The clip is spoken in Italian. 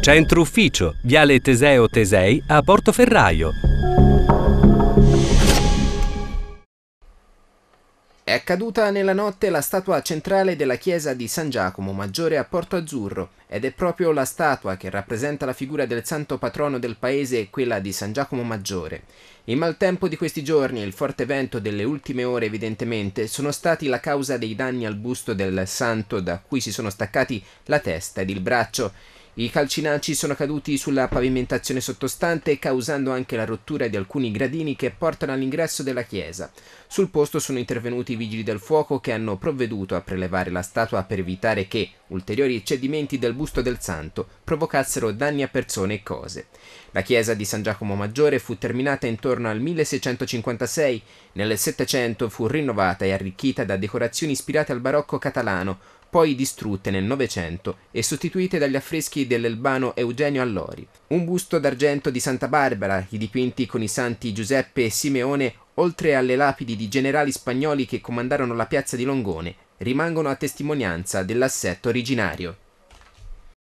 Centro Ufficio, Viale Teseo Tesei a Portoferraio. È caduta nella notte la statua centrale della chiesa di San Giacomo Maggiore a Porto Azzurro ed è proprio la statua che rappresenta la figura del santo patrono del paese, quella di San Giacomo Maggiore. Il maltempo di questi giorni e il forte vento delle ultime ore evidentemente sono stati la causa dei danni al busto del santo da cui si sono staccati la testa ed il braccio i calcinacci sono caduti sulla pavimentazione sottostante, causando anche la rottura di alcuni gradini che portano all'ingresso della chiesa. Sul posto sono intervenuti i vigili del fuoco che hanno provveduto a prelevare la statua per evitare che ulteriori cedimenti del busto del santo provocassero danni a persone e cose. La chiesa di San Giacomo Maggiore fu terminata intorno al 1656, nel 700 fu rinnovata e arricchita da decorazioni ispirate al barocco catalano, poi distrutte nel Novecento e sostituite dagli affreschi dell'elbano Eugenio Allori. Un busto d'argento di Santa Barbara, i dipinti con i santi Giuseppe e Simeone, oltre alle lapidi di generali spagnoli che comandarono la piazza di Longone, rimangono a testimonianza dell'assetto originario.